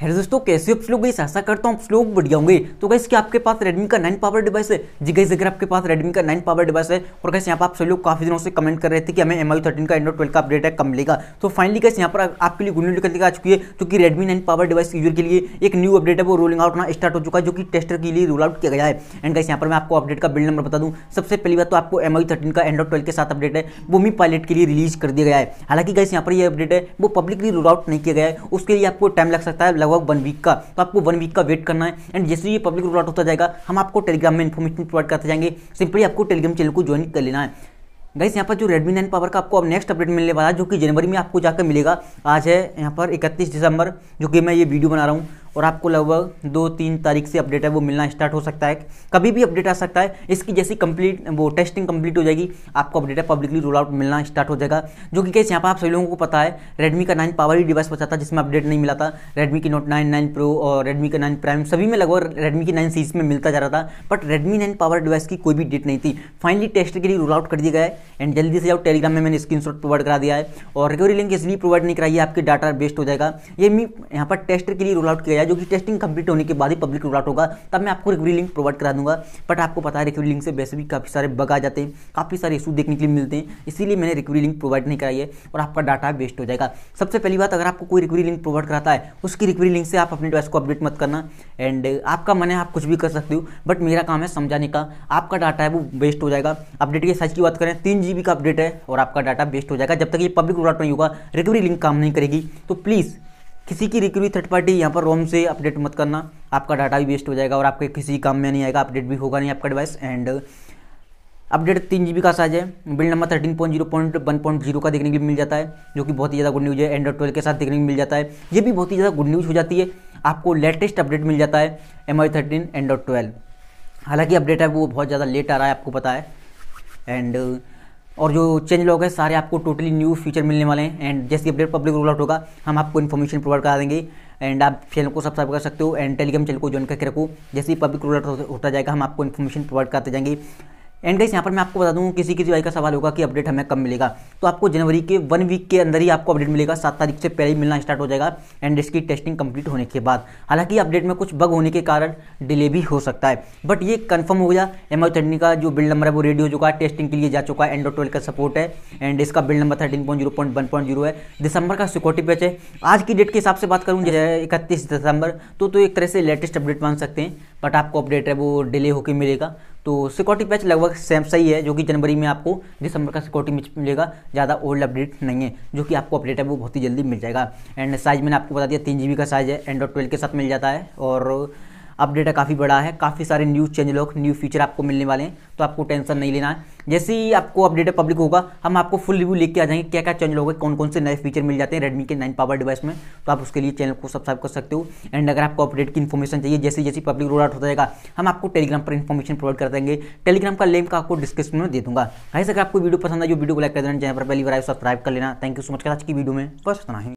है दोस्तों कैसे आप लोग गई ऐसा करता हूँ आप लोग बढ़िया होंगे तो गैस कि आपके पास Redmi का नाइन पावर डिवाइस है जी गैस अगर आपके पास Redmi का नाइन पावर डिवाइस है और कैसे यहाँ पर आप सभी लोग काफी दिनों से कमेंट कर रहे थे कि हमें एम आई थर्टीन का एंड्रॉइड ट्वेल्व का अपडेट है कम मिलेगा तो फाइनली कैसे यहाँ पर आपके लिए गुड निकल आ चुकी है क्योंकि Redmi nine power device user के लिए एक न्यू अपडेट है वो रोलिंग आउट होना स्टार्ट हो चुका है जो कि टेस्टर के लिए रोल आउट किया गया है एंड कैसे यहाँ पर मैं आपको अपडेट का बिल नंबर बता दूँ सबसे पहली बात तो आपको एम आई थर्टीन का एंड्रॉइड ट्वेल्व के साथ अपडेट है वो मी पायलट के लिए रिलीज कर दिया गया है हालांकि कैसे यहाँ पर यह अपडेट है वो पब्लिकली रोल आउट नहीं किया गया है उसके लिए आपको टाइम लग सकता है लगभग वन वीक का तो आपको वन वीक का वेट करना है एंड जैसे ही पब्लिक रोल आउट होता जाएगा हम आपको टेलीग्राम में इन्फॉर्मेशन प्रोवाइड करते जाएंगे सिंपली आपको टेलीग्राम चैनल को ज्वाइन कर लेना है गाइस यहाँ पर जो Redmi नाइन पावर का आपको अब नेक्स्ट अपडेट मिलने वाला है जो कि जनवरी में आपको जाकर मिलेगा आज है यहाँ पर 31 दिसंबर जो कि मैं ये वीडियो बना रहा हूँ और आपको लगभग दो तीन तारीख से अपडेट है वो मिलना स्टार्ट हो सकता है कभी भी अपडेट आ सकता है इसकी जैसी कंप्लीट वो टेस्टिंग कंप्लीट हो जाएगी आपको अपडेट है पब्लिकली रोल आउट मिलना स्टार्ट हो जाएगा जो कि कैसे यहाँ पर आप सभी लोगों को पता है रेडमी का नाइन पावर ही डिवाइस बचा था जिसमें अपडेट नहीं मिला था रेडमी की नोट नाइन नाइन प्रो और रेडमी का नाइन प्राइम सभी में लगभग रेडमी की नाइन सीरीज में मिलता जा रहा था but Redmi nine power device की कोई भी डेट नहीं थी फाइनली टेस्ट के लिए रोल आउट कर दिया गया है एंड जल्दी से जाओ टेलीग्राम में मैंने स्क्रीन प्रोवाइड करा दिया है और रिकवरी लिंक इसलिए प्रोवाइड नहीं कराई है आपके डाटा बेस्ट हो जाएगा ये यहाँ पर टेस्ट के लिए रोल आउट किया गया जो कि टेस्टिंग कंप्लीट होने के बाद ही पब्लिक रोल होगा तब मैं आपको रिकवरी लिंक प्रोवाइड करा दूंगा बट आपको पता है रिकवरी लिंक से वैसे भी काफ़ी सारे बग आ जाते हैं काफ़ी सारे इशू देखने के लिए मिलते हैं इसीलिए मैंने रिकवरी लिंक प्रोवाइड नहीं कराई है और आपका डाटा वेस्ट हो जाएगा सबसे पहली बात अगर आपको कोई रिकवरी लिंक प्रोवाइड कराता है उसकी रिकवरी लिंक से आप अपने डिवाइस को अपडेट मत करना एंड आपका मन है आप कुछ भी कर सकते हो बट मेरा काम है समझाने का आपका डाटा है वो वेस्ट हो जाएगा अपडेट के साइज की बात करें तीन जी का अपडेट है और आपका डाटा वेस्ट हो जाएगा जब तक ये पब्लिक रोल नहीं होगा रिकवरी लिंक काम नहीं करेगी तो प्लीज़ किसी की रिकवरी थर्ड पार्टी यहाँ पर रोम से अपडेट मत करना आपका डाटा भी वेस्ट हो जाएगा और आपके किसी काम में नहीं आएगा अपडेट भी होगा नहीं आपका डिवाइस एंड अपडेट तीन जी का साइज है build number thirteen point zero point one point zero का देखने के लिए मिल जाता है जो कि बहुत ही ज़्यादा गुड न्यूज़ है एंड्रॉड ट्वेल्व के साथ देखने को मिल जाता है ये भी बहुत ही ज़्यादा गुड न्यूज़ हो जाती है आपको लेटेस्ट अपडेट मिल जाता है M I thirteen Android twelve हालांकि अपडेट है वो बहुत ज़्यादा लेट आ रहा है आपको पता है एंड और जो चेंज लॉग है सारे आपको टोटली न्यू फीचर मिलने वाले हैं एंड जैसे अपडेट पब्लिक रोल आउट होगा हम आपको इन्फॉर्मेशन प्रोवाइड करा देंगे एंड आप चैनल को सब्सक्राइब कर सकते हो एंड टेलीग्राम चैनल को ज्वाइन करके रखो जैसे ही पब्लिक रोल आउट होता जाएगा हम आपको इन्फॉर्मेशन प्रोवाइड करते जाएंगे एंड गाइस यहाँ पर मैं आपको बता दूँ किसी किसी भाई का सवाल होगा कि अपडेट हमें कब मिलेगा तो आपको जनवरी के वन वीक के अंदर ही आपको अपडेट मिलेगा सात तारीख से पहले ही मिलना स्टार्ट हो जाएगा एंड इसकी टेस्टिंग कंप्लीट होने के बाद हालांकि अपडेट में कुछ बग होने के कारण डिले भी हो सकता है बट ये कन्फर्म हो गया एम आई थर्टीन का जो बिल्ड नंबर है वो रेडी हो चुका है टेस्टिंग के लिए जा चुका है एंडो ट्वेल्व का सपोर्ट है एंड इसका build number thirteen point zero point one point zero है दिसंबर का सिक्योरिटी पैच है आज की डेट के हिसाब से बात करूँ इकतीस दिसंबर तो, तो एक तरह से लेटेस्ट अपडेट मान सकते हैं बट आपको अपडेट है वो डिले होकर मिलेगा तो सिक्योरिटी पैच लगभग सेम सही है जो कि जनवरी में आपको दिसंबर का सिक्योरिटी मैच मिलेगा ज़्यादा ओल्ड अपडेट नहीं है जो कि आपको अपडेट है वो बहुत ही जल्दी मिल जाएगा एंड साइज़ मैंने आपको बता दिया तीन जी का साइज़ है एंड्रॉड ट्वेल्व के साथ मिल जाता है और अपडेट काफ़ी बड़ा है काफ़ी सारे न्यू चैनल न्यू फीचर आपको मिलने वाले हैं तो आपको टेंशन नहीं लेना है जैसे ही आपको अपडेट पब्लिक होगा हम आपको फुल रिव्यू लेके आ जाएंगे क्या क्या चैनल होगा कौन कौन से नए फीचर मिल जाते हैं रेडमी के नाइन पावर डिवाइस में तो आप उसके लिए चैनल को सब्सक्राइब कर सकते हो एंड अगर आपको अपडेट की इन्फॉर्मेशन चाहिए जैसे जैसे पब्लिक रोल आउट हो जाएगा हम आपको टेलीग्राम पर इन्फॉर्मेशन प्रोवाइड कर देंगे टेलीग्राम का लिंक आपको डिस्क्रिप्शन में दे दूंगा ऐसे अगर आपको वीडियो पसंद है जो वीडियो को लाइक कर देना चैनल पर पहली बार सब्सक्राइब कर लेना थैंक यू सो मच आज की वीडियो में बस इतना ही